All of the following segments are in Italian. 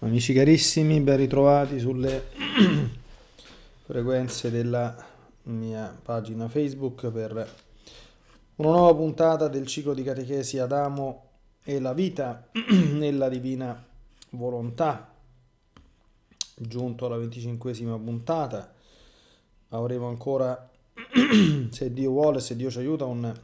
Amici carissimi, ben ritrovati sulle frequenze della mia pagina Facebook per una nuova puntata del ciclo di catechesi Adamo e la vita nella divina volontà. Giunto alla venticinquesima puntata, avremo ancora, se Dio vuole, se Dio ci aiuta, un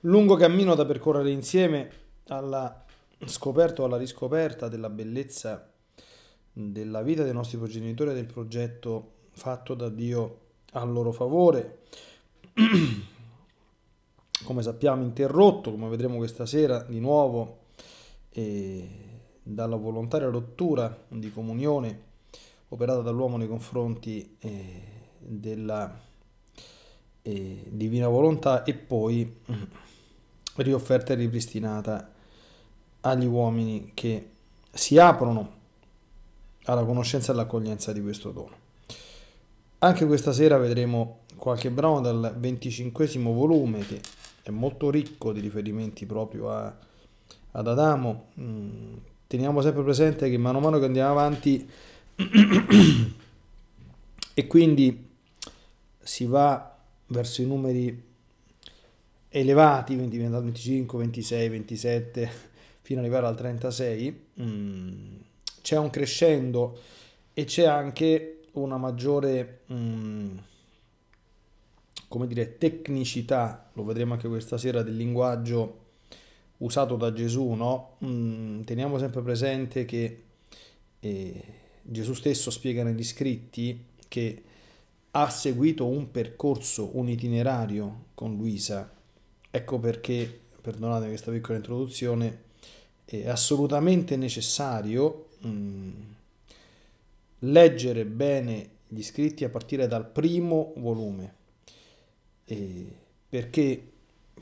lungo cammino da percorrere insieme alla scoperto alla riscoperta della bellezza della vita dei nostri progenitori e del progetto fatto da Dio a loro favore. come sappiamo interrotto, come vedremo questa sera di nuovo, eh, dalla volontaria rottura di comunione operata dall'uomo nei confronti eh, della eh, divina volontà e poi mm, riofferta e ripristinata agli uomini che si aprono alla conoscenza e all'accoglienza di questo dono. Anche questa sera vedremo qualche brano dal venticinquesimo volume che è molto ricco di riferimenti proprio a, ad Adamo. Mm, teniamo sempre presente che mano a mano che andiamo avanti e quindi si va verso i numeri elevati, quindi 25, 26, 27 fino ad arrivare al 36, mm, c'è un crescendo e c'è anche una maggiore, mm, come dire, tecnicità, lo vedremo anche questa sera, del linguaggio usato da Gesù, no? Mm, teniamo sempre presente che eh, Gesù stesso spiega negli scritti che ha seguito un percorso, un itinerario con Luisa. Ecco perché, perdonate questa piccola introduzione, è assolutamente necessario mh, mm, leggere bene gli scritti a partire dal primo volume, eh, perché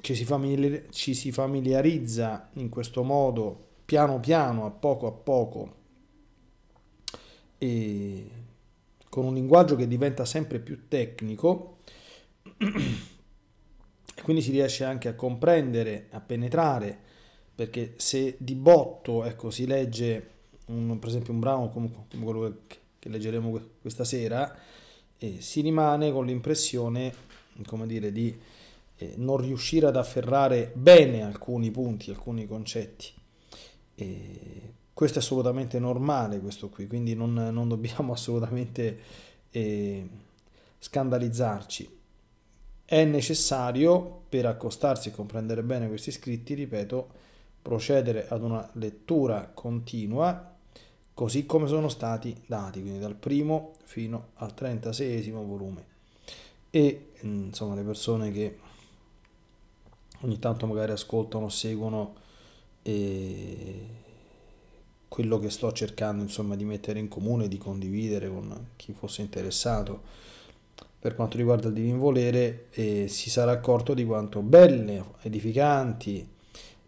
ci si, famili- ci si familiarizza in questo modo piano piano, a poco a poco, eh, con un linguaggio che diventa sempre più tecnico. e quindi si riesce anche a comprendere, a penetrare perché se di botto ecco, si legge un, per esempio un brano come, come quello che, leggeremo questa sera, eh, si rimane con l'impressione come dire, di eh, non riuscire ad afferrare bene alcuni punti, alcuni concetti. E questo è assolutamente normale, questo qui, quindi non, non dobbiamo assolutamente eh, scandalizzarci. È necessario per accostarsi e comprendere bene questi scritti, ripeto, procedere ad una lettura continua così come sono stati dati, quindi dal primo fino al 36 volume. E insomma le persone che ogni tanto magari ascoltano, seguono eh, quello che sto cercando insomma di mettere in comune, di condividere con chi fosse interessato per quanto riguarda il divin volere eh, si sarà accorto di quanto belle, edificanti,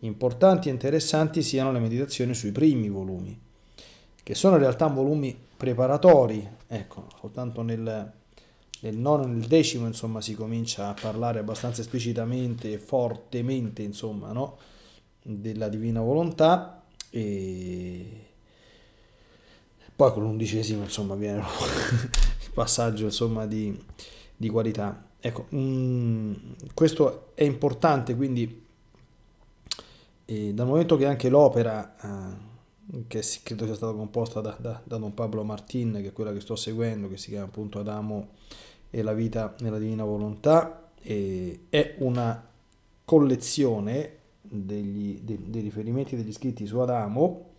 importanti e interessanti siano le meditazioni sui primi volumi, che sono in realtà volumi preparatori, ecco, soltanto nel, nel nono e nel decimo insomma si comincia a parlare abbastanza esplicitamente e fortemente insomma, no? della divina volontà e poi con l'undicesimo insomma viene il passaggio insomma di, di qualità ecco mh, mm, questo è importante quindi e dal momento che anche l'opera, eh, che credo sia stata composta da, da, da, Don Pablo Martin, che è quella che sto seguendo, che si chiama appunto Adamo e la vita nella divina volontà, è una collezione degli, de, dei riferimenti degli scritti su Adamo,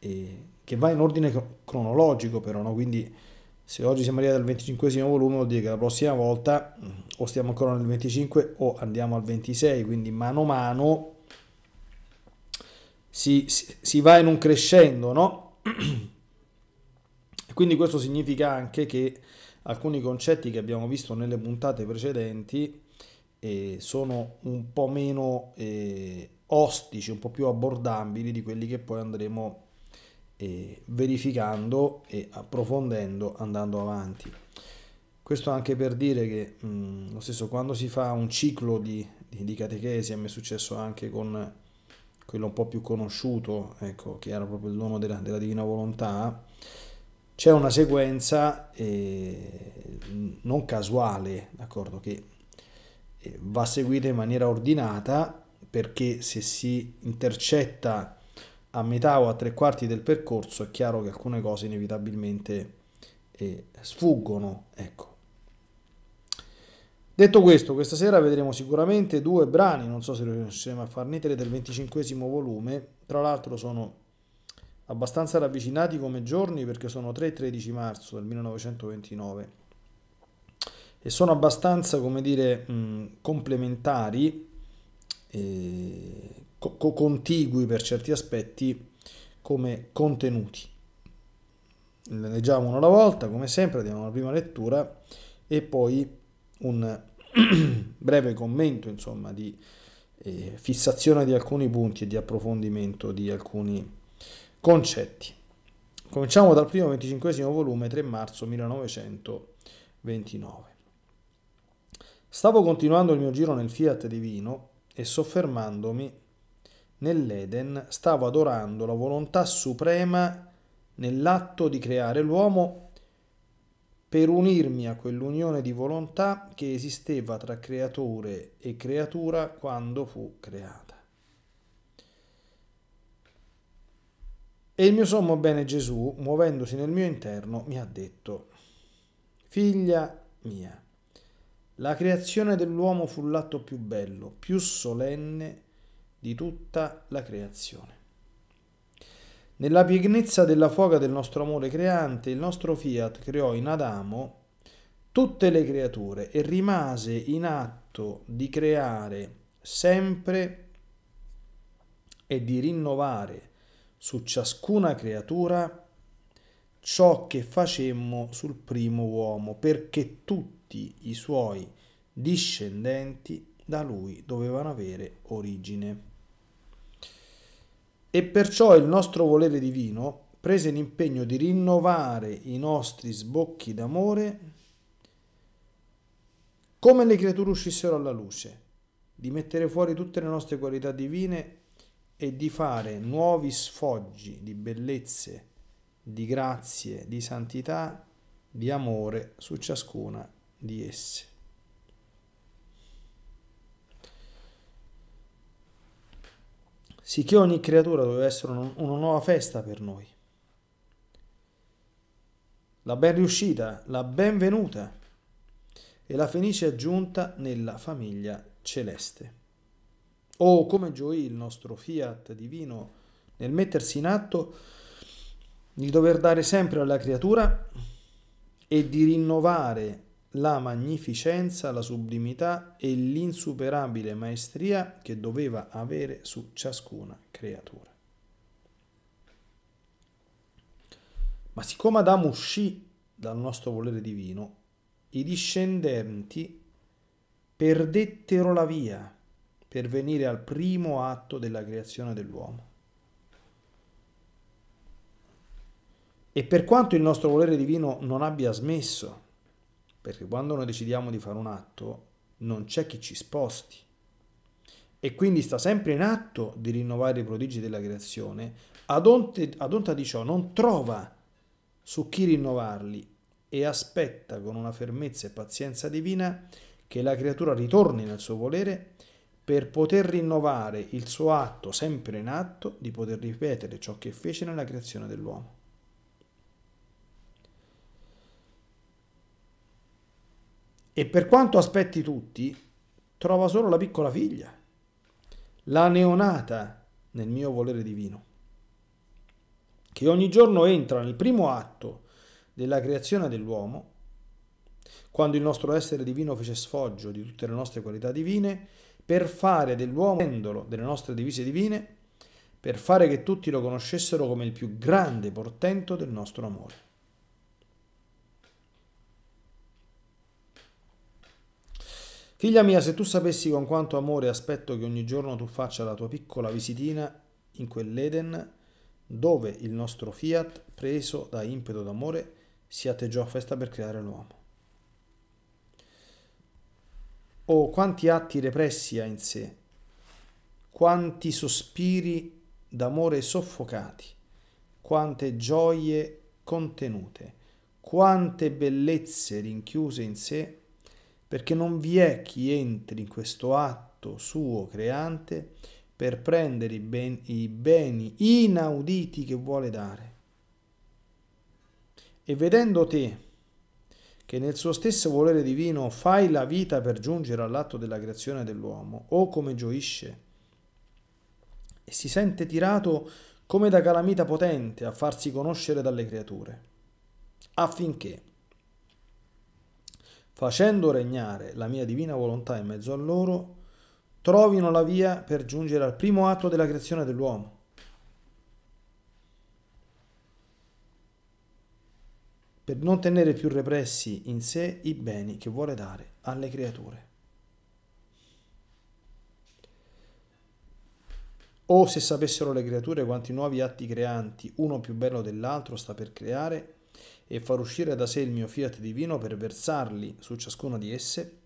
eh, che va in ordine cronologico però, no? quindi se oggi siamo arrivati al 25 volume vuol dire che la prossima volta mm, o stiamo ancora nel 25 o andiamo al 26, quindi mano a mano si, si, va in un crescendo, no? Quindi questo significa anche che alcuni concetti che abbiamo visto nelle puntate precedenti eh, sono un po' meno eh, ostici, un po' più abbordabili di quelli che poi andremo eh, verificando e approfondendo andando avanti. Questo anche per dire che mh, mm, lo stesso quando si fa un ciclo di, di, di catechesi, a me è successo anche con quello un po' più conosciuto, ecco, che era proprio il dono della, della Divina Volontà, c'è una sequenza eh, non casuale, d'accordo, che eh, va seguita in maniera ordinata perché se si intercetta a metà o a tre quarti del percorso è chiaro che alcune cose inevitabilmente eh, sfuggono, ecco. Detto questo, questa sera vedremo sicuramente due brani, non so se riusciremo a farne tre del 25 volume, tra l'altro sono abbastanza ravvicinati come giorni perché sono 3-13 e marzo del 1929 e sono abbastanza, come dire, mh, mm, complementari, eh, co contigui per certi aspetti come contenuti. Le leggiamo uno alla volta, come sempre, diamo una prima lettura e poi un breve commento insomma, di eh, fissazione di alcuni punti e di approfondimento di alcuni concetti. Cominciamo dal primo 25 volume 3 marzo 1929. Stavo continuando il mio giro nel Fiat Divino e soffermandomi nell'Eden stavo adorando la volontà suprema nell'atto di creare l'uomo per unirmi a quell'unione di volontà che esisteva tra creatore e creatura quando fu creata. E il mio sommo bene Gesù, muovendosi nel mio interno, mi ha detto, Figlia mia, la creazione dell'uomo fu l'atto più bello, più solenne di tutta la creazione. Nella pieghezza della foga del nostro amore creante, il nostro fiat creò in Adamo tutte le creature e rimase in atto di creare sempre e di rinnovare su ciascuna creatura ciò che facemmo sul primo uomo, perché tutti i suoi discendenti da lui dovevano avere origine. E perciò il nostro volere divino prese l'impegno di rinnovare i nostri sbocchi d'amore come le creature uscissero alla luce, di mettere fuori tutte le nostre qualità divine e di fare nuovi sfoggi di bellezze, di grazie, di santità, di amore su ciascuna di esse. sicché ogni creatura doveva essere una nuova festa per noi. La ben riuscita, la benvenuta e la felice aggiunta nella famiglia celeste. O oh, come gioì il nostro fiat divino nel mettersi in atto di dover dare sempre alla creatura e di rinnovare la magnificenza, la sublimità e l'insuperabile maestria che doveva avere su ciascuna creatura. Ma siccome Adamo uscì dal nostro volere divino, i discendenti perdettero la via per venire al primo atto della creazione dell'uomo. E per quanto il nostro volere divino non abbia smesso perché quando noi decidiamo di fare un atto, non c'è chi ci sposti. E quindi sta sempre in atto di rinnovare i prodigi della creazione, ad, onta di ciò non trova su chi rinnovarli e aspetta con una fermezza e pazienza divina che la creatura ritorni nel suo volere per poter rinnovare il suo atto sempre in atto di poter ripetere ciò che fece nella creazione dell'uomo. E per quanto aspetti tutti, trova solo la piccola figlia, la neonata nel mio volere divino, che ogni giorno entra nel primo atto della creazione dell'uomo, quando il nostro essere divino fece sfoggio di tutte le nostre qualità divine, per fare dell'uomo delle nostre divise divine, per fare che tutti lo conoscessero come il più grande portento del nostro amore. Figlia mia, se tu sapessi con quanto amore aspetto che ogni giorno tu faccia la tua piccola visitina in quell'Eden dove il nostro fiat, preso da impeto d'amore, si atteggiò a festa per creare l'uomo. Oh, quanti atti repressi ha in sé, quanti sospiri d'amore soffocati, quante gioie contenute, quante bellezze rinchiuse in sé perché non vi è chi entri in questo atto suo creante per prendere i, ben, i beni inauditi che vuole dare. E vedendo te, che nel suo stesso volere divino fai la vita per giungere all'atto della creazione dell'uomo, o oh come gioisce, e si sente tirato come da calamita potente a farsi conoscere dalle creature, affinché facendo regnare la mia divina volontà in mezzo a loro, trovino la via per giungere al primo atto della creazione dell'uomo. per non tenere più repressi in sé i beni che vuole dare alle creature. O se sapessero le creature quanti nuovi atti creanti, uno più bello dell'altro, sta per creare, e far uscire da sé il mio fiat divino per versarli su ciascuna di esse,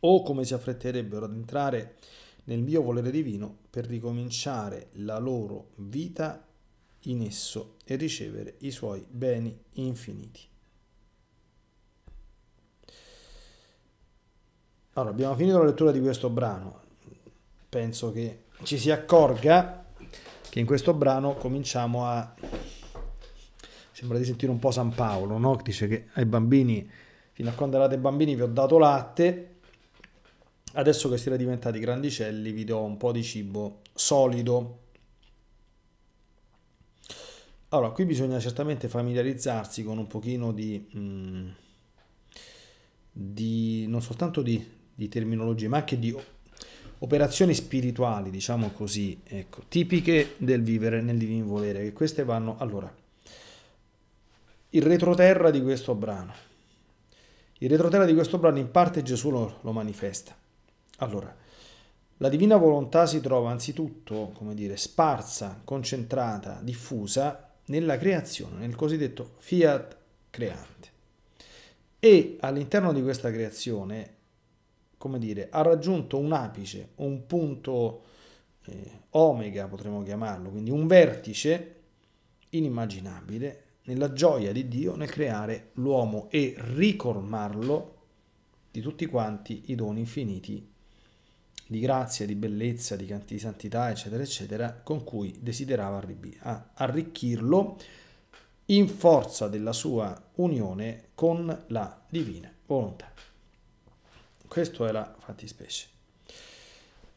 o come si affretterebbero ad entrare nel mio volere divino per ricominciare la loro vita in esso e ricevere i suoi beni infiniti. Allora, abbiamo finito la lettura di questo brano. Penso che ci si accorga che in questo brano cominciamo a sembra di sentire un po' San Paolo, no? dice che ai bambini, fino a quando eravate bambini vi ho dato latte, adesso che siete diventati grandicelli vi do un po' di cibo solido. Allora, qui bisogna certamente familiarizzarsi con un pochino di, mm, di non soltanto di, di terminologie, ma anche di operazioni spirituali, diciamo così, ecco, tipiche del vivere nel divin volere, che queste vanno allora il retroterra di questo brano. Il retroterra di questo brano in parte Gesù lo, lo manifesta. Allora, la divina volontà si trova anzitutto, come dire, sparsa, concentrata, diffusa nella creazione, nel cosiddetto fiat creante. E all'interno di questa creazione, come dire, ha raggiunto un apice, un punto eh, omega potremmo chiamarlo, quindi un vertice inimmaginabile nella gioia di Dio nel creare l'uomo e ricormarlo di tutti quanti i doni infiniti di grazia, di bellezza, di, canti, di santità, eccetera, eccetera, con cui desiderava arricchirlo in forza della sua unione con la divina volontà. Questo è la fattispecie.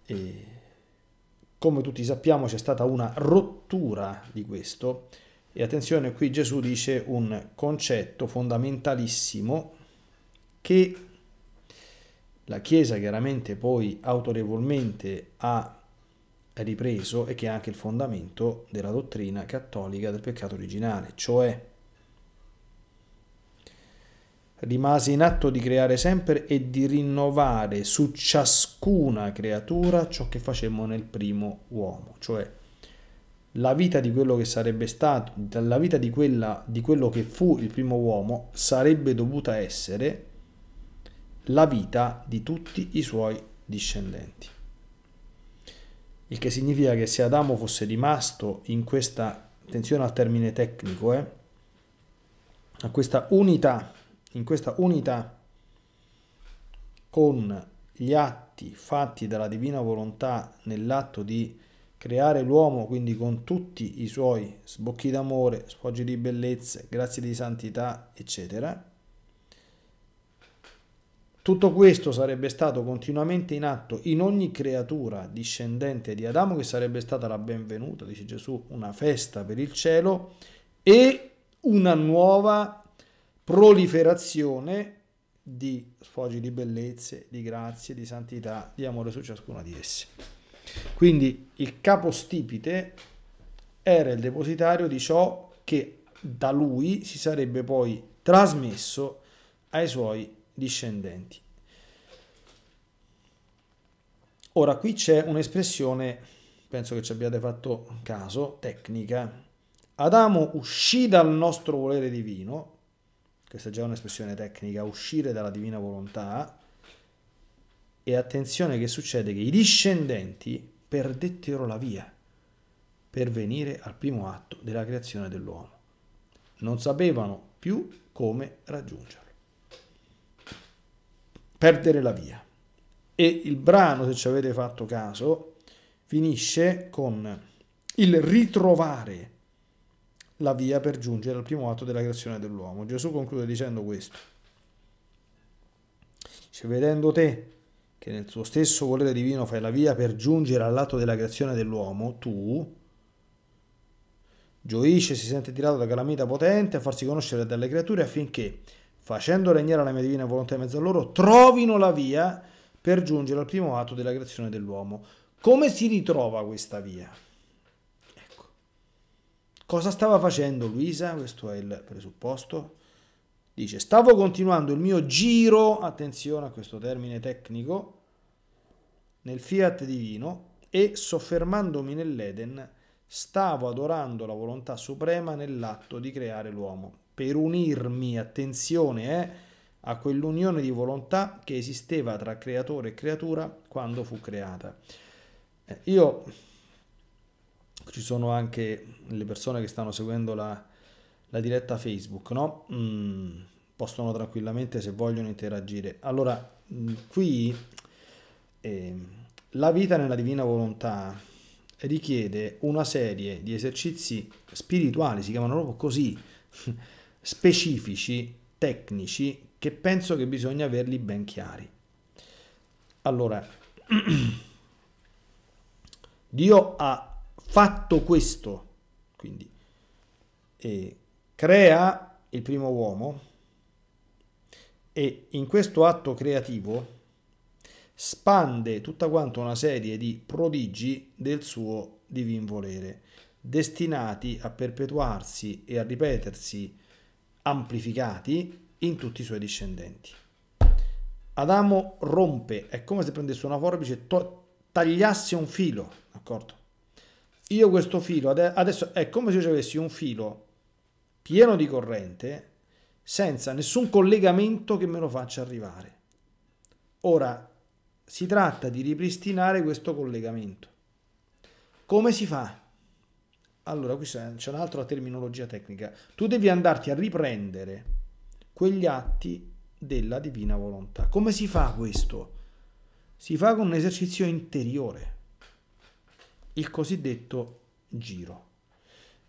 E come tutti sappiamo c'è stata una rottura di questo, e attenzione, qui Gesù dice un concetto fondamentalissimo che la Chiesa chiaramente poi autorevolmente ha ripreso e che è anche il fondamento della dottrina cattolica del peccato originale, cioè rimase in atto di creare sempre e di rinnovare su ciascuna creatura ciò che facemmo nel primo uomo, cioè la vita di quello che sarebbe stato, la vita di, quella, di quello che fu il primo uomo sarebbe dovuta essere la vita di tutti i suoi discendenti. Il che significa che se Adamo fosse rimasto in questa, attenzione al termine tecnico, eh, a questa unità, in questa unità con gli atti fatti dalla divina volontà nell'atto di Creare l'uomo quindi con tutti i suoi sbocchi d'amore, sfoggi di bellezze, grazie di santità, eccetera. Tutto questo sarebbe stato continuamente in atto in ogni creatura discendente di Adamo, che sarebbe stata la benvenuta, dice Gesù, una festa per il cielo e una nuova proliferazione di sfoggi di bellezze, di grazie, di santità, di amore su ciascuna di esse. Quindi il capostipite era il depositario di ciò che da lui si sarebbe poi trasmesso ai suoi discendenti. Ora qui c'è un'espressione, penso che ci abbiate fatto caso, tecnica. Adamo uscì dal nostro volere divino, questa è già un'espressione tecnica, uscire dalla divina volontà, e attenzione che succede che i discendenti perdettero la via per venire al primo atto della creazione dell'uomo. Non sapevano più come raggiungerlo. Perdere la via. E il brano, se ci avete fatto caso, finisce con il ritrovare la via per giungere al primo atto della creazione dell'uomo. Gesù conclude dicendo questo. Dice, vedendo te, che nel tuo stesso volere divino fai la via per giungere all'atto della creazione dell'uomo, tu, gioisce e si sente tirato da calamita potente a farsi conoscere dalle creature affinché, facendo regnare la mia divina volontà in mezzo a loro, trovino la via per giungere al primo atto della creazione dell'uomo. Come si ritrova questa via? Ecco. Cosa stava facendo Luisa? Questo è il presupposto. Dice, stavo continuando il mio giro, attenzione a questo termine tecnico, nel fiat divino e soffermandomi nell'Eden stavo adorando la volontà suprema nell'atto di creare l'uomo per unirmi, attenzione, eh, a quell'unione di volontà che esisteva tra creatore e creatura quando fu creata. Eh, io ci sono anche le persone che stanno seguendo la, la diretta Facebook, no? Mm, possono tranquillamente se vogliono interagire. Allora, mm, qui eh, la vita nella divina volontà richiede una serie di esercizi spirituali, si chiamano proprio così, specifici, tecnici, che penso che bisogna averli ben chiari. Allora, Dio ha fatto questo, quindi eh, crea il primo uomo e in questo atto creativo spande tutta quanto una serie di prodigi del suo divin volere, destinati a perpetuarsi e a ripetersi amplificati in tutti i suoi discendenti. Adamo rompe, è come se prendesse una forbice e to- tagliasse un filo, d'accordo? Io questo filo, adesso è come se io avessi un filo pieno di corrente senza nessun collegamento che me lo faccia arrivare. Ora, si tratta di ripristinare questo collegamento. Come si fa? Allora, qui c'è un'altra terminologia tecnica. Tu devi andarti a riprendere quegli atti della divina volontà. Come si fa questo? Si fa con un esercizio interiore, il cosiddetto giro.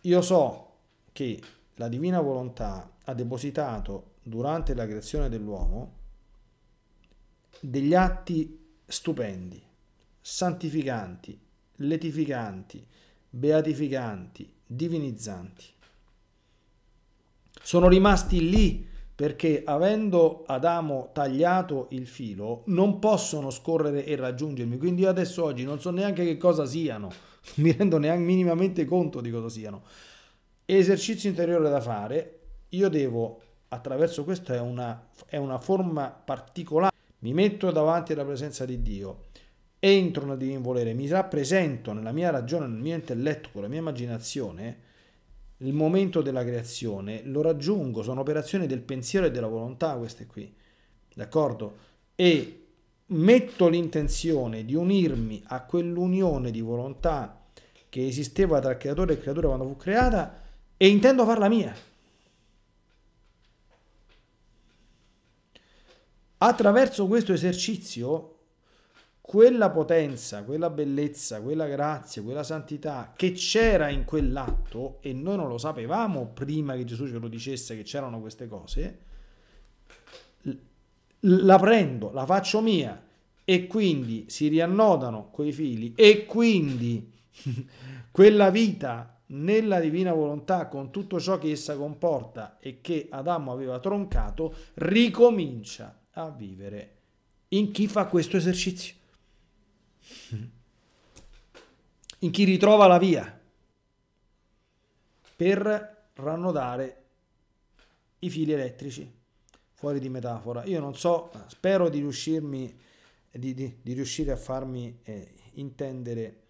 Io so che la divina volontà ha depositato durante la creazione dell'uomo degli atti stupendi, santificanti, letificanti, beatificanti, divinizzanti. Sono rimasti lì perché avendo Adamo tagliato il filo non possono scorrere e raggiungermi, quindi io adesso oggi non so neanche che cosa siano, non mi rendo neanche minimamente conto di cosa siano. Esercizio interiore da fare, io devo attraverso questa è una, è una forma particolare mi metto davanti alla presenza di Dio, entro nel divin volere, mi rappresento nella mia ragione, nel mio intelletto, con la mia immaginazione, il momento della creazione, lo raggiungo, sono operazioni del pensiero e della volontà queste qui, d'accordo? E metto l'intenzione di unirmi a quell'unione di volontà che esisteva tra creatore e creatura quando fu creata e intendo farla mia. Attraverso questo esercizio, quella potenza, quella bellezza, quella grazia, quella santità che c'era in quell'atto e noi non lo sapevamo prima che Gesù ce lo dicesse che c'erano queste cose, la prendo, la faccio mia e quindi si riannodano quei fili e quindi quella vita nella divina volontà con tutto ciò che essa comporta e che Adamo aveva troncato ricomincia a vivere in chi fa questo esercizio, in chi ritrova la via per rannodare i fili elettrici fuori di metafora. Io non so, spero di, riuscirmi, di, di, di riuscire a farmi eh, intendere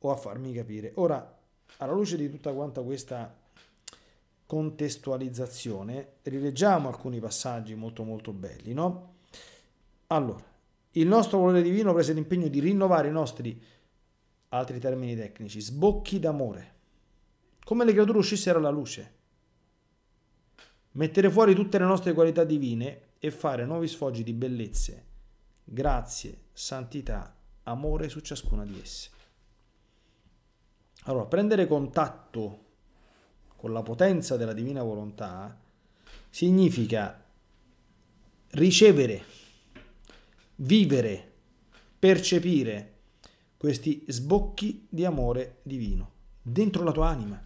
o a farmi capire. Ora, alla luce di tutta quanta questa contestualizzazione, rileggiamo alcuni passaggi molto molto belli, no? Allora, il nostro volere divino prese l'impegno di rinnovare i nostri, altri termini tecnici, sbocchi d'amore, come le creature uscissero alla luce, mettere fuori tutte le nostre qualità divine e fare nuovi sfoggi di bellezze, grazie, santità, amore su ciascuna di esse. Allora, prendere contatto con la potenza della divina volontà significa ricevere, vivere, percepire questi sbocchi di amore divino dentro la tua anima.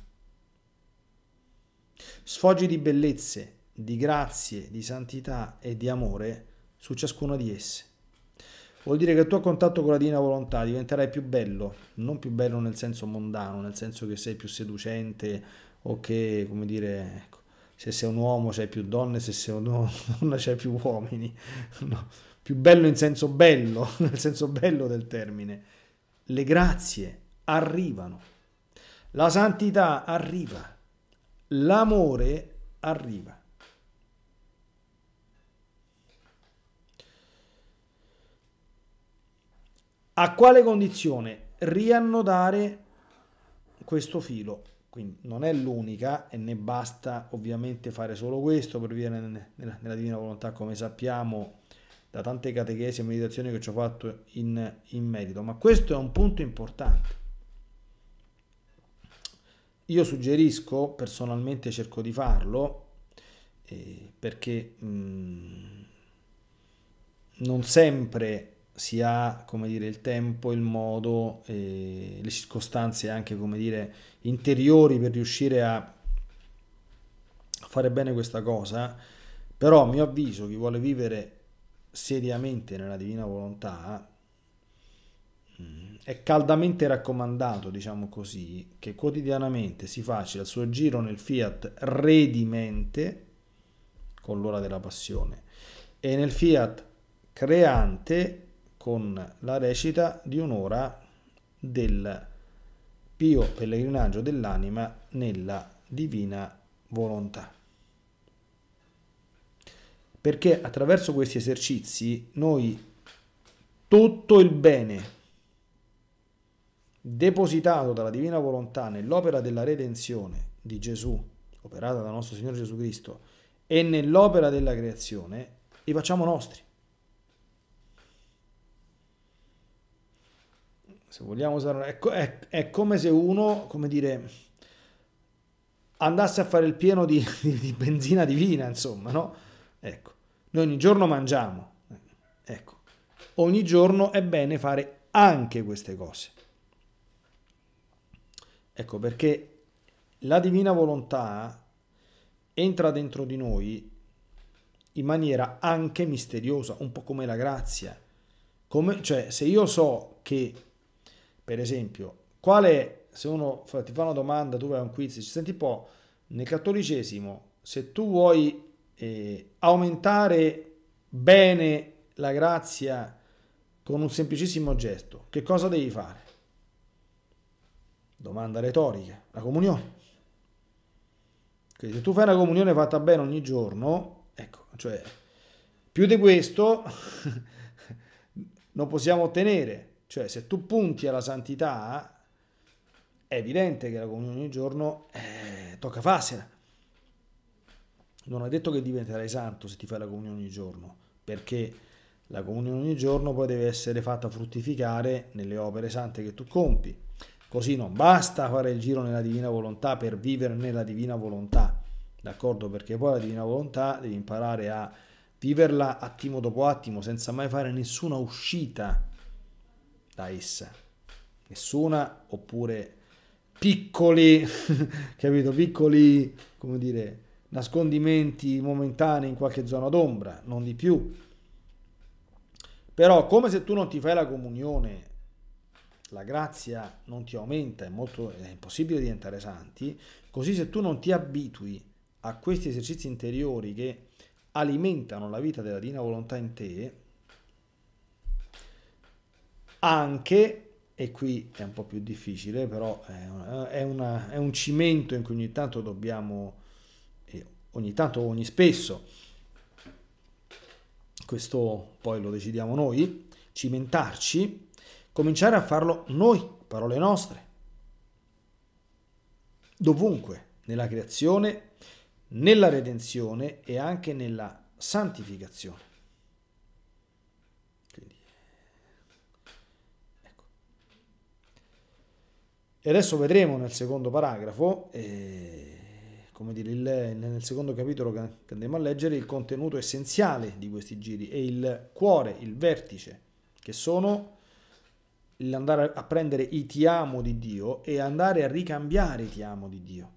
Sfoggi di bellezze, di grazie, di santità e di amore su ciascuna di esse. Vuol dire che tu a contatto con la divina volontà diventerai più bello, non più bello nel senso mondano, nel senso che sei più seducente, o che, come dire, ecco, se sei un uomo c'è più donne, se sei una donna c'è più uomini. No. Più bello in senso bello, nel senso bello del termine. Le grazie arrivano, la santità arriva, l'amore arriva. A quale condizione riannodare questo filo? Quindi non è l'unica e ne basta ovviamente fare solo questo per vivere nella, divina volontà, come sappiamo da tante catechesi e meditazioni che ci ho fatto in, in merito, ma questo è un punto importante. Io suggerisco, personalmente cerco di farlo, eh, perché mh, mm, non sempre si ha come dire, il tempo, il modo, e eh, le circostanze anche come dire, interiori per riuscire a fare bene questa cosa, però a mio avviso chi vuole vivere seriamente nella divina volontà mm, è caldamente raccomandato, diciamo così, che quotidianamente si faccia il suo giro nel fiat redimente con l'ora della passione e nel fiat creante con la recita di un'ora del pio pellegrinaggio dell'anima nella divina volontà. Perché attraverso questi esercizi noi tutto il bene depositato dalla divina volontà nell'opera della redenzione di Gesù, operata da nostro Signore Gesù Cristo, e nell'opera della creazione, li facciamo nostri. se vogliamo usare, è, è, è come se uno, come dire, andasse a fare il pieno di, di benzina divina, insomma, no? Ecco, noi ogni giorno mangiamo, ecco, ogni giorno è bene fare anche queste cose. Ecco perché la divina volontà entra dentro di noi in maniera anche misteriosa, un po' come la grazia. Come, cioè, se io so che per esempio, quale, se uno ti fa una domanda, tu vai a un quiz, ci senti un po', nel cattolicesimo, se tu vuoi eh, aumentare bene la grazia con un semplicissimo gesto, che cosa devi fare? Domanda retorica, la comunione. Quindi se tu fai una comunione fatta bene ogni giorno, ecco, cioè più di questo non possiamo ottenere. Cioè, se tu punti alla santità, è evidente che la comunione ogni giorno eh, tocca farsela. Non è detto che diventerai santo se ti fai la comunione ogni giorno, perché la comunione ogni giorno poi deve essere fatta fruttificare nelle opere sante che tu compi. Così non basta fare il giro nella divina volontà per vivere nella divina volontà, d'accordo? Perché poi la divina volontà devi imparare a viverla attimo dopo attimo, senza mai fare nessuna uscita da essa. Nessuna oppure piccoli, capito, piccoli, come dire, nascondimenti momentanei in qualche zona d'ombra, non di più. Però come se tu non ti fai la comunione, la grazia non ti aumenta, è, molto, è impossibile diventare santi, così se tu non ti abitui a questi esercizi interiori che alimentano la vita della divina volontà in te, anche e qui è un po' più difficile, però è, una, è, è un cimento in cui ogni tanto dobbiamo, ogni tanto, ogni spesso, questo poi lo decidiamo noi, cimentarci, cominciare a farlo noi, parole nostre, dovunque, nella creazione, nella redenzione e anche nella santificazione. E adesso vedremo nel secondo paragrafo, eh, come dire, il, nel secondo capitolo che, che andremo a leggere, il contenuto essenziale di questi giri e il cuore, il vertice, che sono l'andare a prendere i ti amo di Dio e andare a ricambiare i ti amo di Dio.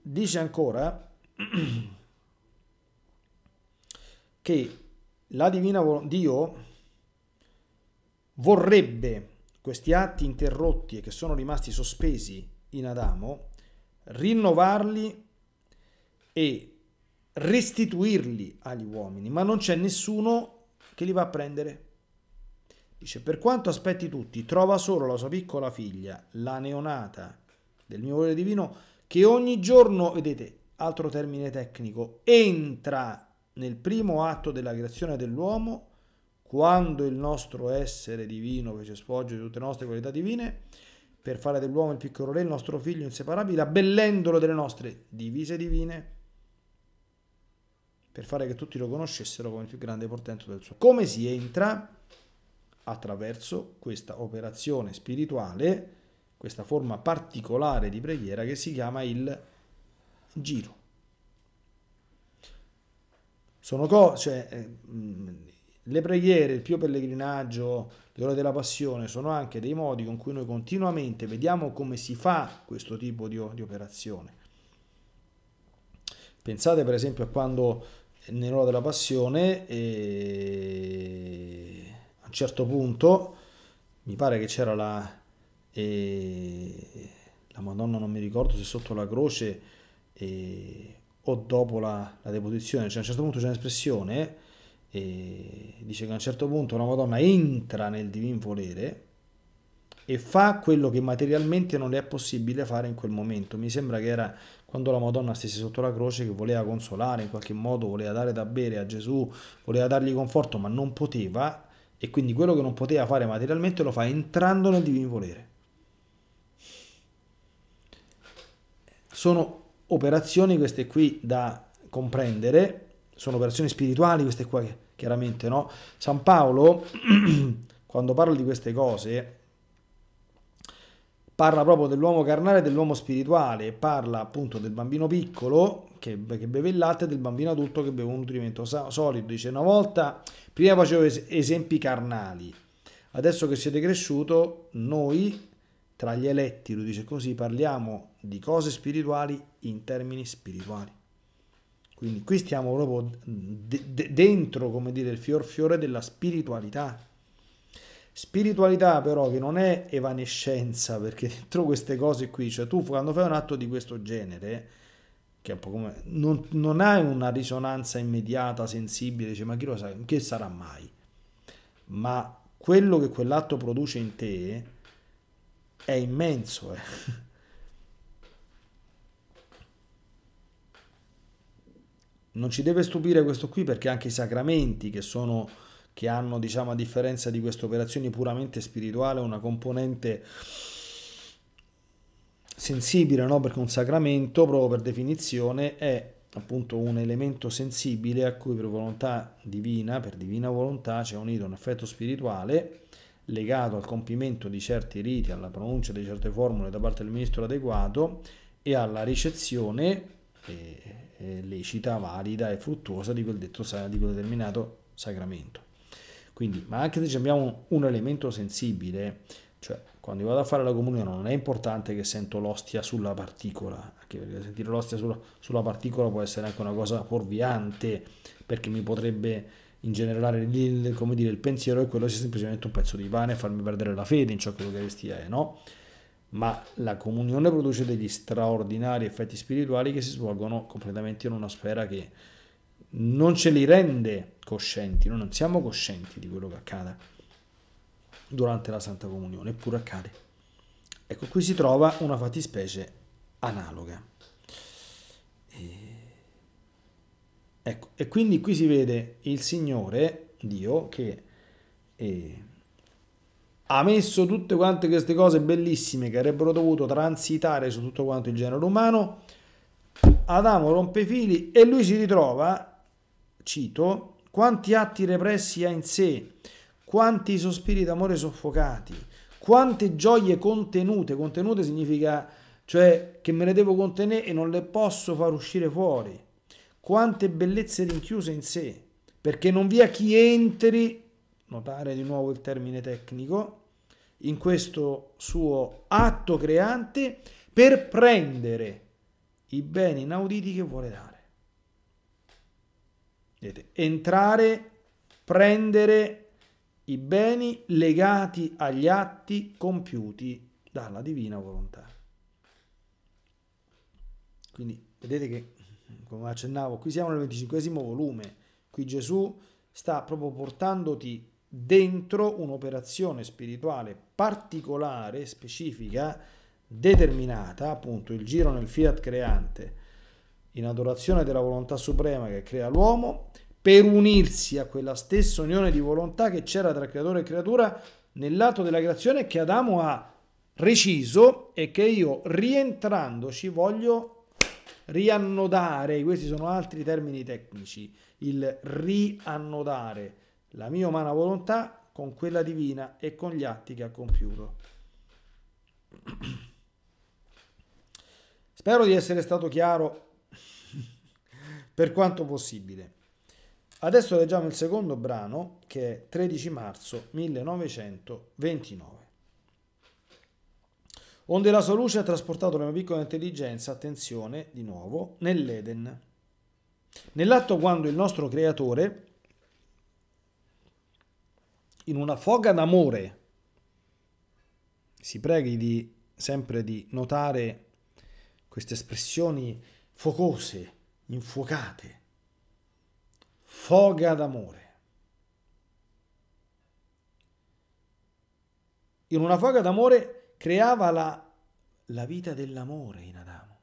Dice ancora che la divina Dio vorrebbe questi atti interrotti e che sono rimasti sospesi in Adamo, rinnovarli e restituirli agli uomini, ma non c'è nessuno che li va a prendere. Dice, per quanto aspetti tutti, trova solo la sua piccola figlia, la neonata del mio volere divino, che ogni giorno, vedete, altro termine tecnico, entra nel primo atto della creazione dell'uomo, quando il nostro essere divino, fece sfoggio di tutte le nostre qualità divine, per fare dell'uomo il piccolo re, il nostro figlio inseparabile, abbellendolo delle nostre divise divine, per fare che tutti lo conoscessero come il più grande portento del suo. Come si entra? Attraverso questa operazione spirituale, questa forma particolare di preghiera che si chiama il giro sono cose, cioè, eh, le preghiere, il pio pellegrinaggio, le ore della passione sono anche dei modi con cui noi continuamente vediamo come si fa questo tipo di, di operazione. Pensate per esempio a quando nell'ora della passione eh, a un certo punto mi pare che c'era la, eh, la Madonna, non mi ricordo se sotto la croce eh, o dopo la, la deposizione, cioè a un certo punto c'è un'espressione e dice che a un certo punto una Madonna entra nel divin volere e fa quello che materialmente non le è possibile fare in quel momento. Mi sembra che era quando la Madonna stesse sotto la croce che voleva consolare in qualche modo, voleva dare da bere a Gesù, voleva dargli conforto, ma non poteva e quindi quello che non poteva fare materialmente lo fa entrando nel divin volere. Sono operazioni queste qui da comprendere, sono operazioni spirituali queste qua chiaramente, no? San Paolo quando parla di queste cose parla proprio dell'uomo carnale e dell'uomo spirituale, parla appunto del bambino piccolo che, che beve il latte e del bambino adulto che beve un nutrimento solido. Dice una volta, prima facevo es esempi carnali, adesso che siete cresciuto, noi tra gli eletti, lui dice così, parliamo di cose spirituali in termini spirituali. Quindi qui stiamo proprio de- de- dentro, come dire, il fior fiore della spiritualità. Spiritualità però che non è evanescenza, perché dentro queste cose qui, cioè tu quando fai un atto di questo genere, che è un po' come... non, non hai una risonanza immediata, sensibile, dice ma chi lo sa, che sarà mai? Ma quello che quell'atto produce in te è immenso. Eh. Non ci deve stupire questo qui perché anche i sacramenti che sono che hanno, diciamo, a differenza di queste operazioni puramente spirituale, una componente sensibile, no? Perché un sacramento, proprio per definizione, è appunto un elemento sensibile a cui per volontà divina, per divina volontà, c'è unito un effetto spirituale legato al compimento di certi riti, alla pronuncia di certe formule da parte del ministro adeguato e alla ricezione eh, eh, lecita, valida e fruttuosa di quel, detto, di quel determinato sacramento. Quindi, ma anche se abbiamo un, elemento sensibile, cioè quando vado a fare la comunione non è importante che sento l'ostia sulla particola, anche perché sentire l'ostia sulla, sulla particola può essere anche una cosa fuorviante, perché mi potrebbe in generale il, come dire, il pensiero è quello sia semplicemente un pezzo di pane e farmi perdere la fede in ciò che l'Eucaristia è, no? Ma la comunione produce degli straordinari effetti spirituali che si svolgono completamente in una sfera che non ce li rende coscienti, noi non siamo coscienti di quello che accade durante la Santa Comunione, eppure accade. Ecco, qui si trova una fattispecie analoga. E Ecco, e quindi qui si vede il Signore, Dio, che eh, ha messo tutte quante queste cose bellissime che avrebbero dovuto transitare su tutto quanto il genere umano. Adamo rompe i fili e lui si ritrova, cito, quanti atti repressi ha in sé, quanti sospiri d'amore soffocati, quante gioie contenute, contenute significa cioè che me le devo contenere e non le posso far uscire fuori quante bellezze rinchiuse in sé, perché non vi è chi entri, notare di nuovo il termine tecnico, in questo suo atto creante per prendere i beni inauditi che vuole dare. Vedete, entrare, prendere i beni legati agli atti compiuti dalla divina volontà. Quindi vedete che come accennavo, qui siamo nel venticinquesimo volume, qui Gesù sta proprio portandoti dentro un'operazione spirituale particolare, specifica, determinata, appunto il giro nel fiat creante, in adorazione della volontà suprema che crea l'uomo, per unirsi a quella stessa unione di volontà che c'era tra creatore e creatura nell'atto della creazione che Adamo ha reciso e che io rientrandoci voglio riannodare, questi sono altri termini tecnici, il riannodare la mia umana volontà con quella divina e con gli atti che ha compiuto. Spero di essere stato chiaro per quanto possibile. Adesso leggiamo il secondo brano che è 13 marzo 1929 onde la sua luce ha trasportato la mia piccola intelligenza, attenzione, di nuovo, nell'Eden. Nell'atto quando il nostro creatore, in una foga d'amore, si preghi di, sempre di notare queste espressioni focose, infuocate, foga d'amore. In una foga d'amore creava la, la vita dell'amore in Adamo,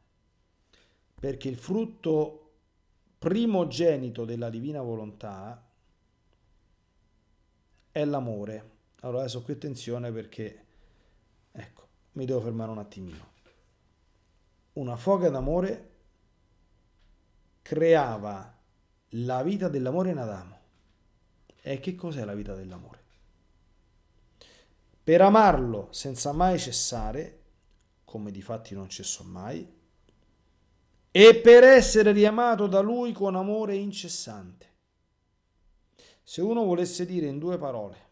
perché il frutto primogenito della divina volontà è l'amore. Allora adesso qui attenzione perché, ecco, mi devo fermare un attimino. Una foga d'amore creava la vita dell'amore in Adamo. E che cos'è la vita dell'amore? Per amarlo senza mai cessare, come di fatti non cessò mai, e per essere riamato da lui con amore incessante. Se uno volesse dire in due parole,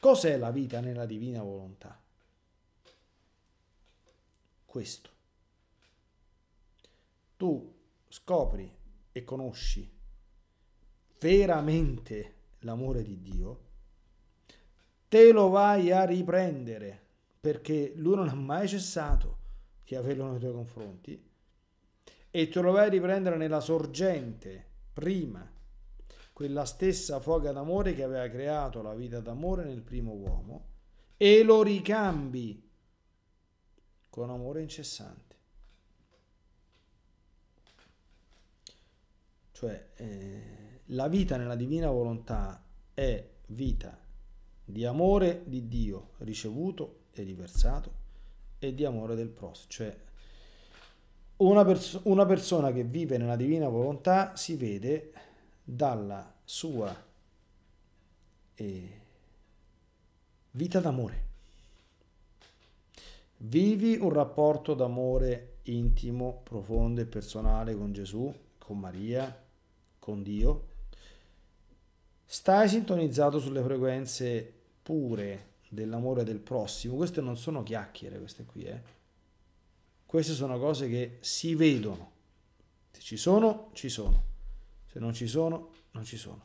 cos'è la vita nella divina volontà? Questo. Tu scopri e conosci veramente l'amore di Dio te lo vai a riprendere perché lui non ha mai cessato di averlo nei tuoi confronti e te lo vai a riprendere nella sorgente prima quella stessa foga d'amore che aveva creato la vita d'amore nel primo uomo e lo ricambi con amore incessante cioè eh, la vita nella divina volontà è vita di amore di Dio ricevuto e riversato e di amore del prossimo. Cioè una, pers- una persona che vive nella divina volontà si vede dalla sua eh, vita d'amore. Vivi un rapporto d'amore intimo, profondo e personale con Gesù, con Maria, con Dio Stai sintonizzato sulle frequenze pure dell'amore del prossimo. Queste non sono chiacchiere, queste qui, eh. Queste sono cose che si vedono. Se ci sono, ci sono. Se non ci sono, non ci sono.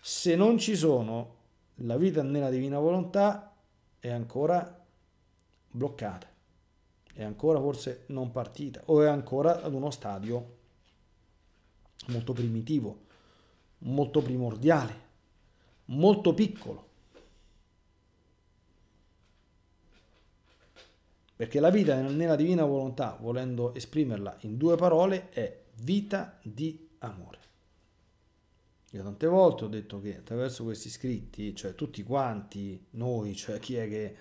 Se non ci sono, la vita nella divina volontà è ancora bloccata, è ancora forse non partita o è ancora ad uno stadio molto primitivo, molto primordiale, molto piccolo. Perché la vita nella divina volontà, volendo esprimerla in due parole, è vita di amore. Io tante volte ho detto che attraverso questi scritti, cioè tutti quanti noi, cioè chi è che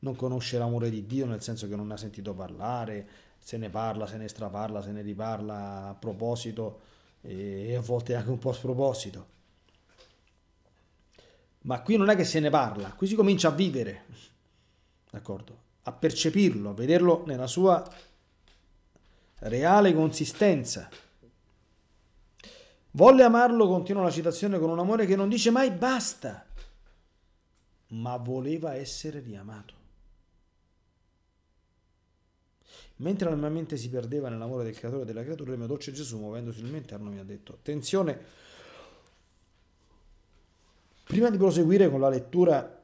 non conosce l'amore di Dio nel senso che non ne ha sentito parlare, se ne parla, se ne straparla, se ne riparla a proposito e a volte anche un po' a sproposito ma qui non è che se ne parla, qui si comincia a vivere, d'accordo? A percepirlo, a vederlo nella sua reale consistenza. Volle amarlo, continua la citazione, con un amore che non dice mai basta, ma voleva essere riamato. Mentre la mia mente si perdeva nell'amore del creatore e della creatura, il mio dolce Gesù, muovendosi nel mio mi ha detto, attenzione, Prima di proseguire con la lettura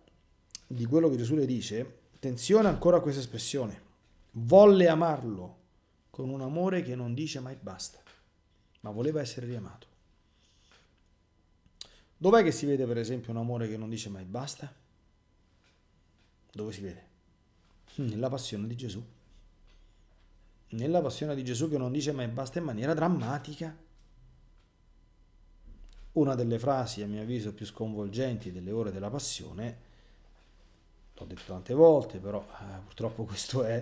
di quello che Gesù le dice, attenzione ancora a questa espressione. Volle amarlo con un amore che non dice mai basta, ma voleva essere riamato. Dov'è che si vede per esempio un amore che non dice mai basta? Dove si vede? Nella passione di Gesù. Nella passione di Gesù che non dice mai basta in maniera drammatica una delle frasi, a mio avviso, più sconvolgenti delle ore della passione, l'ho detto tante volte, però eh, purtroppo questo è,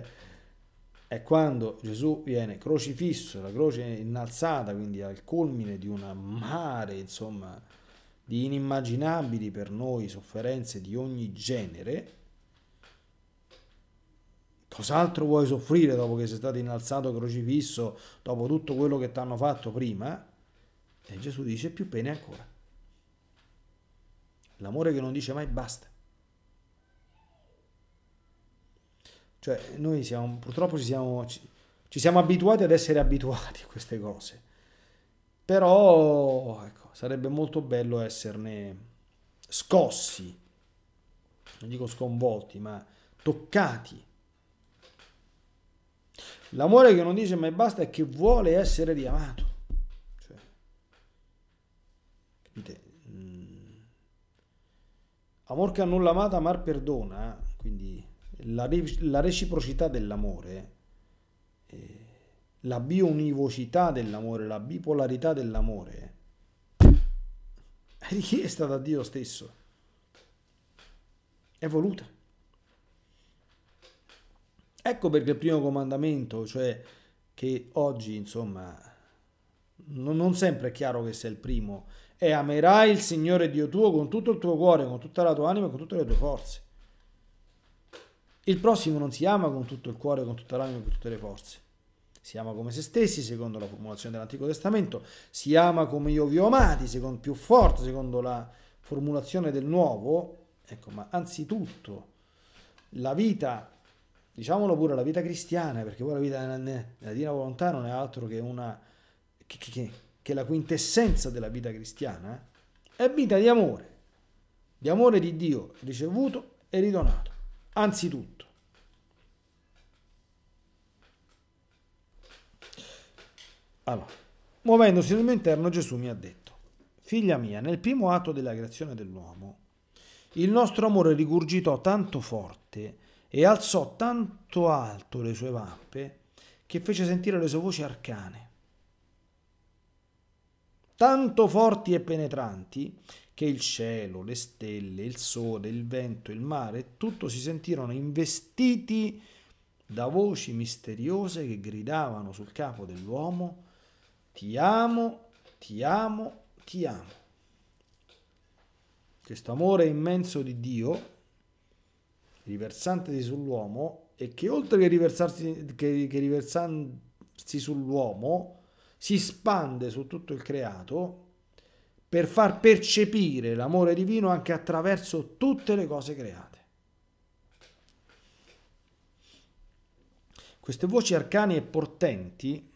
è quando Gesù viene crocifisso, la croce innalzata, quindi al culmine di un mare, insomma, di inimmaginabili per noi sofferenze di ogni genere. Cos'altro vuoi soffrire dopo che sei stato innalzato crocifisso, dopo tutto quello che ti hanno fatto prima? E Gesù dice più pene ancora. L'amore che non dice mai basta. Cioè, noi siamo, purtroppo ci siamo, ci siamo abituati ad essere abituati a queste cose. Però, ecco, sarebbe molto bello esserne scossi, non dico sconvolti, ma toccati. L'amore che non dice mai basta è che vuole essere riamato. Mm. Amor che a nulla amata, amar perdona, quindi la, re- la reciprocità dell'amore, eh, la bionivocità dell'amore, la bipolarità dell'amore, è richiesta da Dio stesso, è voluta. Ecco perché il primo comandamento, cioè che oggi, insomma, non, sempre è chiaro che sia il primo, e amerai il Signore Dio tuo con tutto il tuo cuore, con tutta la tua anima e con tutte le tue forze. Il prossimo non si ama con tutto il cuore, con tutta l'anima e con tutte le forze. Si ama come se stessi, secondo la formulazione dell'Antico Testamento, si ama come io vi ho amati, secondo, più forte, secondo la formulazione del Nuovo. Ecco, ma anzitutto la vita diciamolo pure, la vita cristiana, perché poi la vita nella divina volontà non è altro che una, che, che, che è la quintessenza della vita cristiana, è vita di amore, di amore di Dio ricevuto e ridonato, anzitutto. Allora, muovendosi nel mio interno Gesù mi ha detto, figlia mia, nel primo atto della creazione dell'uomo, il nostro amore rigurgitò tanto forte e alzò tanto alto le sue vampe che fece sentire le sue voci arcane tanto forti e penetranti che il cielo, le stelle, il sole, il vento, il mare, tutto si sentirono investiti da voci misteriose che gridavano sul capo dell'uomo, ti amo, ti amo, ti amo. Questo amore immenso di Dio, riversantesi sull'uomo, e che oltre che riversarsi, che, che riversarsi sull'uomo, si spande su tutto il creato per far percepire l'amore divino anche attraverso tutte le cose create. Queste voci arcane e portenti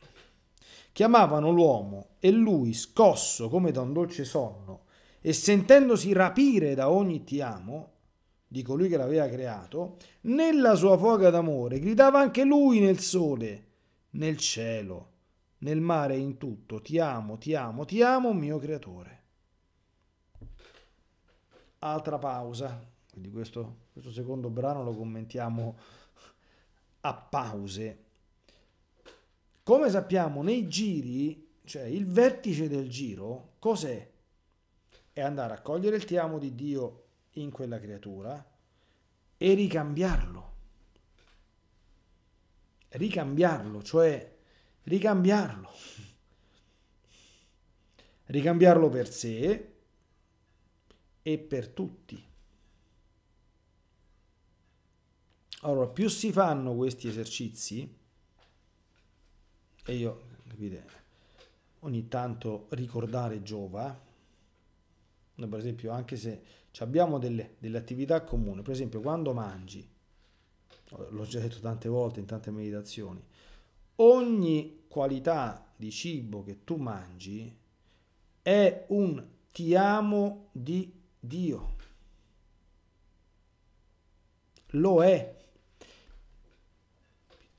chiamavano l'uomo e lui, scosso come da un dolce sonno e sentendosi rapire da ogni ti amo, di colui che l'aveva creato, nella sua foga d'amore gridava anche lui nel sole, nel cielo, nel mare e in tutto. Ti amo, ti amo, ti amo, mio creatore. Altra pausa, quindi questo, questo secondo brano lo commentiamo a pause. Come sappiamo nei giri, cioè il vertice del giro, cos'è? È andare a cogliere il ti amo di Dio in quella creatura e ricambiarlo. Ricambiarlo, cioè ricambiarlo. Ricambiarlo per sé e per tutti. Allora, più si fanno questi esercizi, e io, capite, ogni tanto ricordare giova, noi per esempio anche se abbiamo delle, delle attività comuni, per esempio quando mangi, l'ho già detto tante volte in tante meditazioni, ogni qualità di cibo che tu mangi è un ti amo di Dio. Lo è.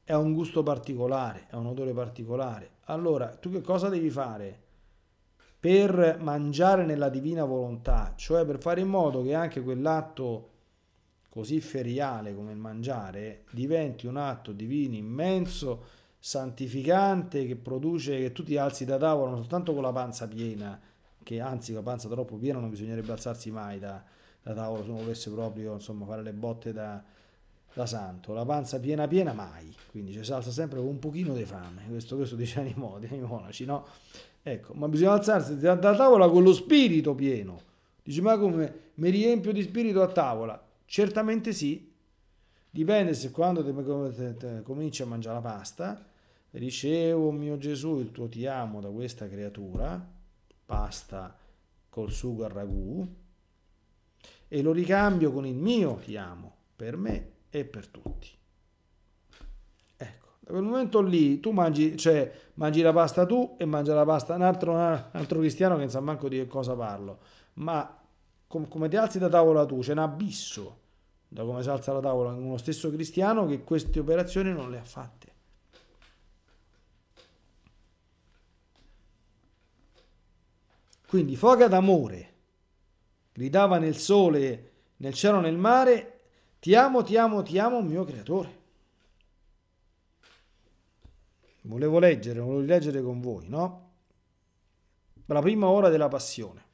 È un gusto particolare, è un odore particolare. Allora, tu che cosa devi fare? per mangiare nella divina volontà, cioè per fare in modo che anche quell'atto così feriale come il mangiare diventi un atto divino immenso santificante che produce che tu ti alzi da tavola non soltanto con la panza piena, che anzi con la panza troppo piena non bisognerebbe alzarsi mai da, da tavola se uno volesse proprio insomma, fare le botte da, da santo, la panza piena piena mai, quindi ci si alza sempre con un pochino di fame, questo, questo dice Animodi, ai monaci, no? Ecco, ma bisogna alzarsi da, da tavola con lo spirito pieno, dice ma come mi riempio di spirito a tavola? Certamente sì, dipende se quando te, te, te, cominci a mangiare la pasta, ricevo mio Gesù il tuo ti amo da questa creatura, pasta col sugo al ragù, e lo ricambio con il mio ti amo per me e per tutti. Ecco, da quel momento lì tu mangi, cioè mangi la pasta tu e mangi la pasta un altro, un altro cristiano che non sa manco di che cosa parlo, ma com come ti alzi da tavola tu c'è un abisso da come si alza la tavola uno stesso cristiano che queste operazioni non le ha fatte. Quindi foga d'amore, gridava nel sole, nel cielo, nel mare, ti amo, ti amo, ti amo, mio creatore. Volevo leggere, volevo rileggere con voi, no? La prima ora della passione.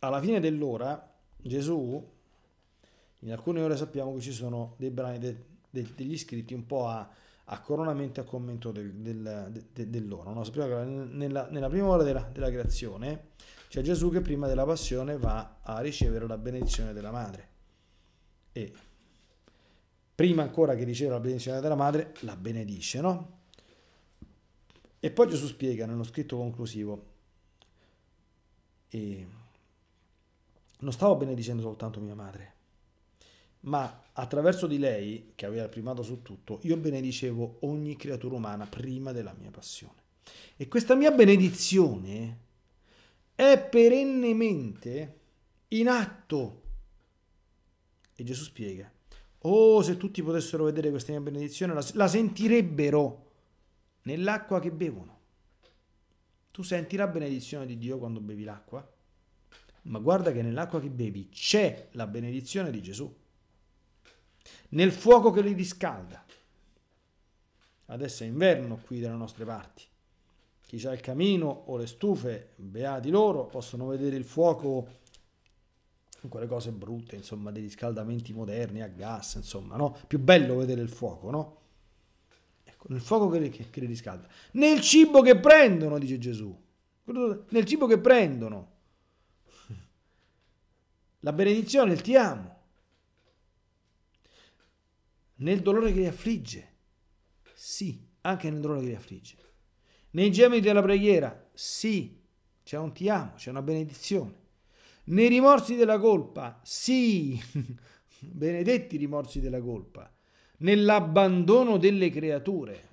Alla fine dell'ora, Gesù, in alcune ore sappiamo che ci sono dei brani de, de, degli scritti un po' a a coronamento e a commento del, del, de, dell'ora. No? Sappiamo che nella, nella, prima ora della, della creazione c'è Gesù che prima della passione va a ricevere la benedizione della madre. E prima ancora che riceva la benedizione della madre, la benedice, no? E poi Gesù spiega nello scritto conclusivo, e non stavo benedicendo soltanto mia madre, ma attraverso di lei, che aveva il primato su tutto, io benedicevo ogni creatura umana prima della mia passione. E questa mia benedizione è perennemente in atto. E Gesù spiega, oh se tutti potessero vedere questa mia benedizione, la, la sentirebbero nell'acqua che bevono. Tu senti la benedizione di Dio quando bevi l'acqua? Ma guarda che nell'acqua che bevi c'è la benedizione di Gesù nel fuoco che li riscalda. Adesso è inverno qui dalle nostre parti. Chi ha il camino o le stufe, beati loro, possono vedere il fuoco quelle cose brutte, insomma, dei riscaldamenti moderni a gas, insomma, no? Più bello vedere il fuoco, no? Ecco, nel fuoco che che, che li riscalda. Nel cibo che prendono, dice Gesù. Nel cibo che prendono. La benedizione, il ti amo nel dolore che li affligge. Sì, anche nel dolore che li affligge. Nei gemiti della preghiera, sì, c'è un ti amo, c'è una benedizione. Nei rimorsi della colpa, sì, benedetti i rimorsi della colpa. Nell'abbandono delle creature.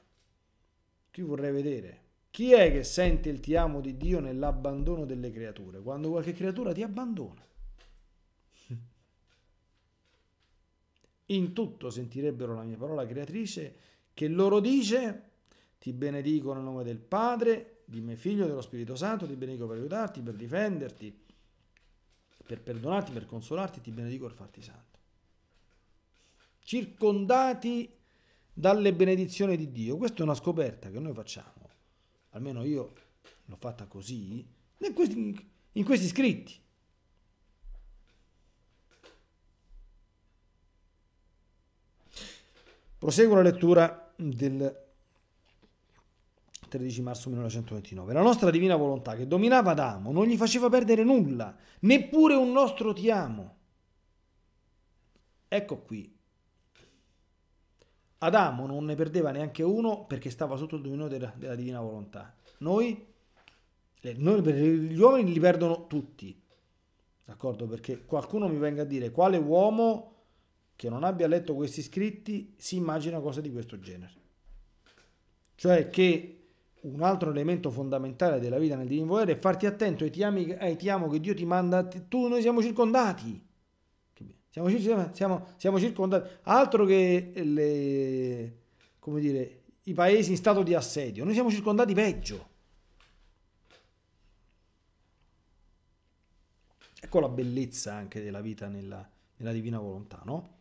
Qui vorrei vedere chi è che sente il ti amo di Dio nell'abbandono delle creature, quando qualche creatura ti abbandona. in tutto sentirebbero la mia parola creatrice che loro dice, ti benedico nel nome del Padre, di me figlio dello Spirito Santo, ti benedico per aiutarti, per difenderti, per perdonarti, per consolarti, ti benedico per farti santo. Circondati dalle benedizioni di Dio, questa è una scoperta che noi facciamo, almeno io l'ho fatta così, in questi, in questi scritti. Proseguo la lettura del 13 marzo 1929. La nostra divina volontà che dominava Adamo non gli faceva perdere nulla, neppure un nostro ti amo. Ecco qui. Adamo non ne perdeva neanche uno perché stava sotto il dominio della, della divina volontà. Noi, eh, noi, gli uomini li perdono tutti, d'accordo? Perché qualcuno mi venga a dire quale uomo che non abbia letto questi scritti si immagina cose di questo genere. Cioè che un altro elemento fondamentale della vita nel divino volere è farti attento ai ti, ami, ai ti amo che Dio ti manda, tu noi siamo circondati. Siamo, siamo, siamo circondati, altro che le, come dire, i paesi in stato di assedio, noi siamo circondati peggio. Ecco la bellezza anche della vita nella, nella divina volontà, no?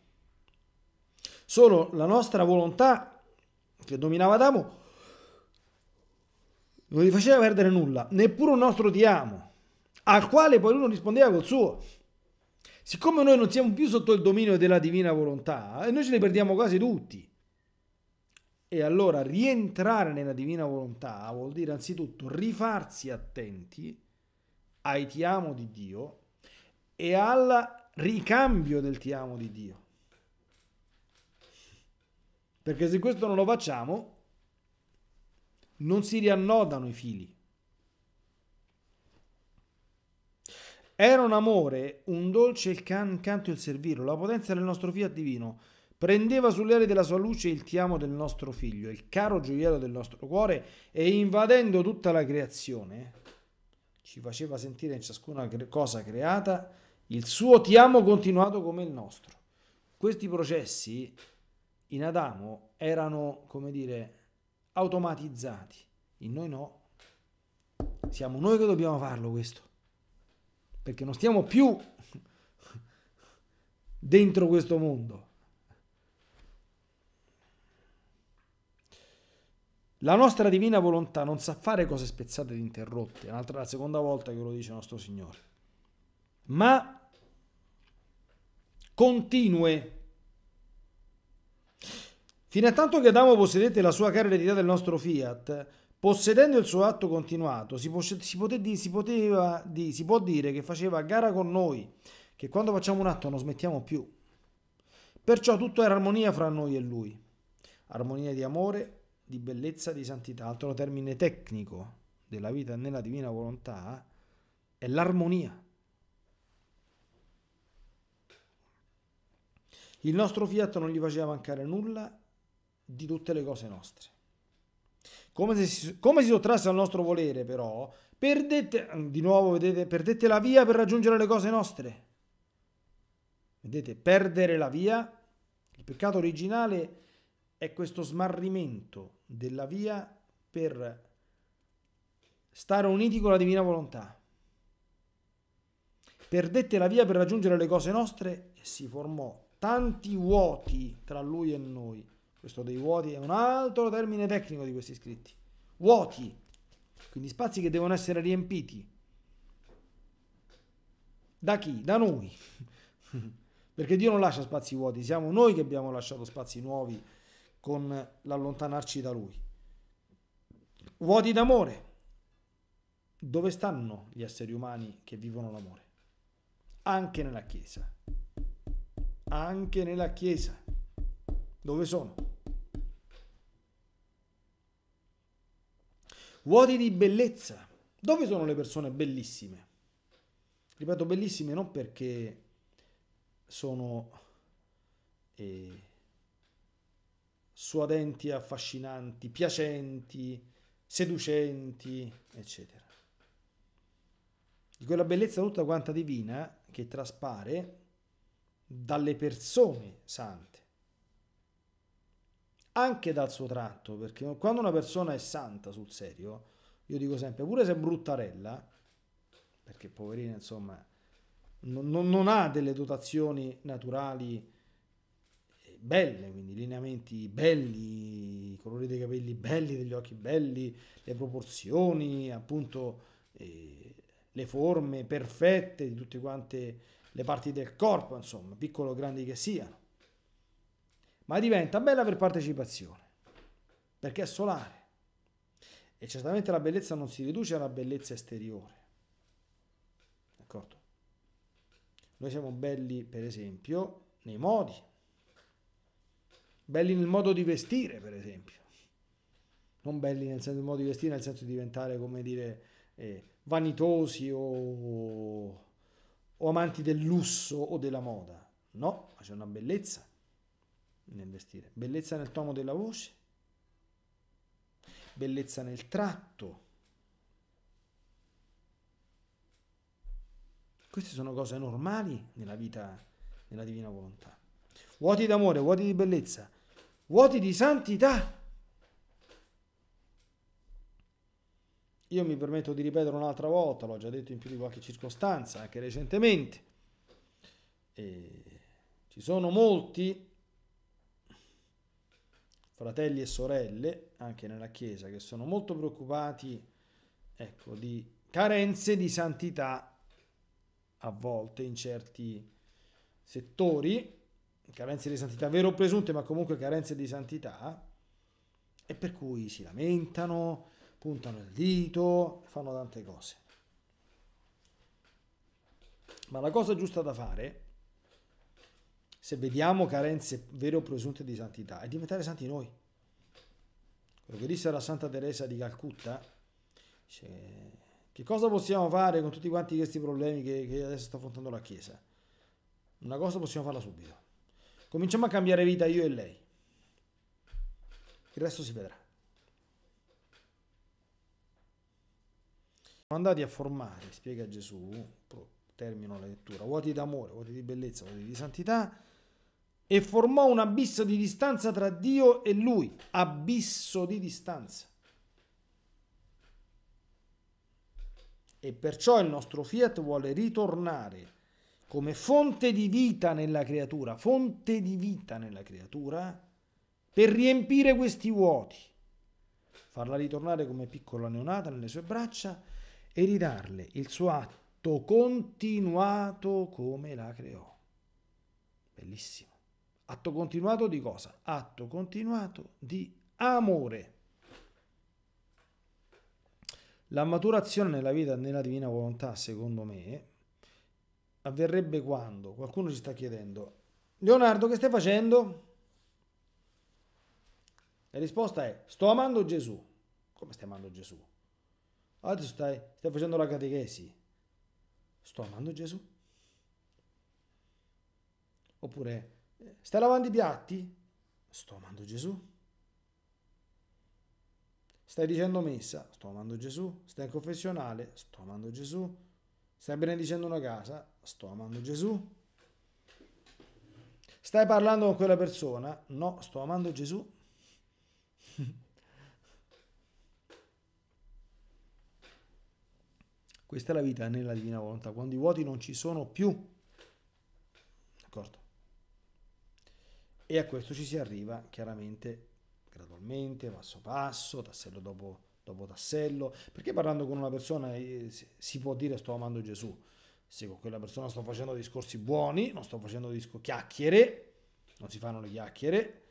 Solo la nostra volontà che dominava Adamo non gli faceva perdere nulla, neppure un nostro ti amo, al quale poi lui non rispondeva col suo. Siccome noi non siamo più sotto il dominio della divina volontà, noi ce ne perdiamo quasi tutti. E allora rientrare nella divina volontà vuol dire anzitutto rifarsi attenti ai ti amo di Dio e al ricambio del ti amo di Dio. Perché se questo non lo facciamo, non si riannodano i fili. Era un amore, un dolce il can canto il servirlo la potenza del nostro fiat divino. Prendeva sulle ali della sua luce il tiamo del nostro figlio, il caro gioiello del nostro cuore, e invadendo tutta la creazione, ci faceva sentire in ciascuna cosa creata il suo tiamo continuato come il nostro. Questi processi in Adamo erano, come dire, automatizzati, in noi no. Siamo noi che dobbiamo farlo questo, perché non stiamo più dentro questo mondo. La nostra divina volontà non sa fare cose spezzate ed interrotte, è la seconda volta che lo dice il nostro Signore, ma continue Fino a tanto che Adamo possedette la sua cara eredità del nostro fiat, possedendo il suo atto continuato, si, po- si, pote- si, poteva di- si può dire che faceva gara con noi, che quando facciamo un atto non smettiamo più. Perciò tutto era armonia fra noi e lui. Armonia di amore, di bellezza, di santità. Altro termine tecnico della vita nella divina volontà è l'armonia. Il nostro fiat non gli faceva mancare nulla di tutte le cose nostre. Come, si, come si sottrasse al nostro volere, però, perdette, di nuovo, vedete, perdette la via per raggiungere le cose nostre. Vedete, perdere la via, il peccato originale è questo smarrimento della via per stare uniti con la divina volontà. Perdette la via per raggiungere le cose nostre e si formò tanti vuoti tra lui e noi questo dei vuoti è un altro termine tecnico di questi scritti. Vuoti, quindi spazi che devono essere riempiti. Da chi? Da noi. Perché Dio non lascia spazi vuoti, siamo noi che abbiamo lasciato spazi nuovi con l'allontanarci da Lui. Vuoti d'amore. Dove stanno gli esseri umani che vivono l'amore? Anche nella Chiesa. Anche nella Chiesa. Dove sono? vuoti di bellezza. Dove sono le persone bellissime? Ripeto, bellissime non perché sono eh, suadenti, affascinanti, piacenti, seducenti, eccetera. Di quella bellezza tutta quanta divina che traspare dalle persone sante anche dal suo tratto, perché quando una persona è santa sul serio, io dico sempre, pure se è bruttarella, perché poverina insomma non, non, ha delle dotazioni naturali eh, belle, quindi lineamenti belli, i colori dei capelli belli, degli occhi belli, le proporzioni, appunto eh, le forme perfette di tutte quante le parti del corpo, insomma, piccolo o grandi che siano ma diventa bella per partecipazione, perché è solare. E certamente la bellezza non si riduce alla bellezza esteriore. D'accordo? Noi siamo belli, per esempio, nei modi, belli nel modo di vestire, per esempio. Non belli nel, senso, nel modo di vestire, nel senso di diventare, come dire, eh, vanitosi o, o amanti del lusso o della moda. No, ma c'è una bellezza nel vestire, bellezza nel tono della voce, bellezza nel tratto. Queste sono cose normali nella vita, nella divina volontà. Vuoti d'amore, vuoti di bellezza, vuoti di santità. Io mi permetto di ripetere un'altra volta, l'ho già detto in più di qualche circostanza, anche recentemente. E ci sono molti fratelli e sorelle, anche nella Chiesa, che sono molto preoccupati ecco, di carenze di santità a volte in certi settori, carenze di santità vero o presunte, ma comunque carenze di santità, e per cui si lamentano, puntano il dito, fanno tante cose. Ma la cosa giusta da fare se vediamo carenze vere o presunte di santità, è diventare santi noi. Quello che disse la Santa Teresa di Calcutta, dice, che cosa possiamo fare con tutti quanti questi problemi che, che adesso sta affrontando la Chiesa? Una cosa possiamo farla subito. Cominciamo a cambiare vita io e lei. Il resto si vedrà. Siamo andati a formare, spiega Gesù, termino la lettura, vuoti d'amore, vuoti di bellezza, vuoti di santità, e formò un abisso di distanza tra Dio e lui, abisso di distanza. E perciò il nostro fiat vuole ritornare come fonte di vita nella creatura, fonte di vita nella creatura, per riempire questi vuoti, farla ritornare come piccola neonata nelle sue braccia e ridarle il suo atto continuato come la creò. Bellissimo. Atto continuato di cosa? Atto continuato di amore. La maturazione nella vita nella divina volontà, secondo me, avverrebbe quando? Qualcuno ci sta chiedendo, Leonardo, che stai facendo? La risposta è, sto amando Gesù. Come stai amando Gesù? Adesso stai, stai facendo la catechesi. Sto amando Gesù? Oppure Stai lavando i piatti? Sto amando Gesù. Stai dicendo messa? Sto amando Gesù. Stai in confessionale? Sto amando Gesù. Stai benedicendo una casa? Sto amando Gesù. Stai parlando con quella persona? No, sto amando Gesù. Questa è la vita nella divina volontà, quando i vuoti non ci sono più. D'accordo? e a questo ci si arriva chiaramente gradualmente, passo passo, tassello dopo, dopo tassello, perché parlando con una persona eh, si può dire sto amando Gesù, se con quella persona sto facendo discorsi buoni, non sto facendo disco chiacchiere, non si fanno le chiacchiere,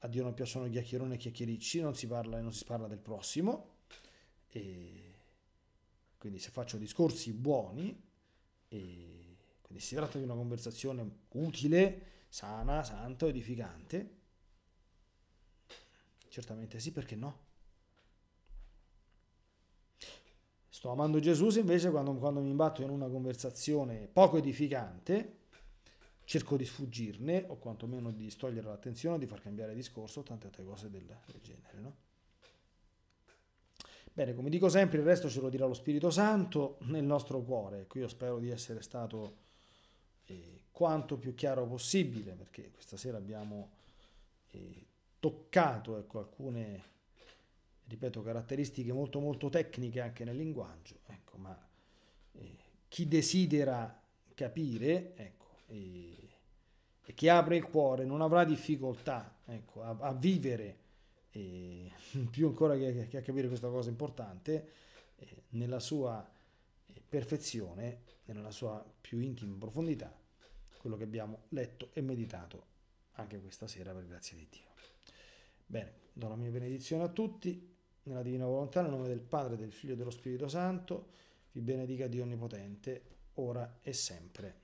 a Dio non piacciono chiacchieroni e chiacchiericci, non si parla e non si parla del prossimo, e quindi se faccio discorsi buoni, e quindi si tratta di una conversazione utile, sana, santo, edificante? Certamente sì, perché no? Sto amando Gesù se invece quando, quando mi imbatto in una conversazione poco edificante, cerco di sfuggirne o quantomeno di distogliere l'attenzione, di far cambiare discorso, tante altre cose del, del genere, no? Bene, come dico sempre, il resto ce lo dirà lo Spirito Santo nel nostro cuore. Qui io spero di essere stato eh, quanto più chiaro possibile, perché questa sera abbiamo eh, toccato ecco, alcune, ripeto, caratteristiche molto molto tecniche anche nel linguaggio, ecco, ma eh, chi desidera capire ecco, e, e, chi apre il cuore non avrà difficoltà ecco, a, a vivere, e, eh, più ancora che, che, a capire questa cosa importante, eh, nella sua eh, perfezione, nella sua più intima profondità quello che abbiamo letto e meditato anche questa sera per grazia di Dio. Bene, do la mia benedizione a tutti, nella divina volontà, nel nome del Padre, del Figlio e dello Spirito Santo, vi benedica Dio Onnipotente, ora e sempre.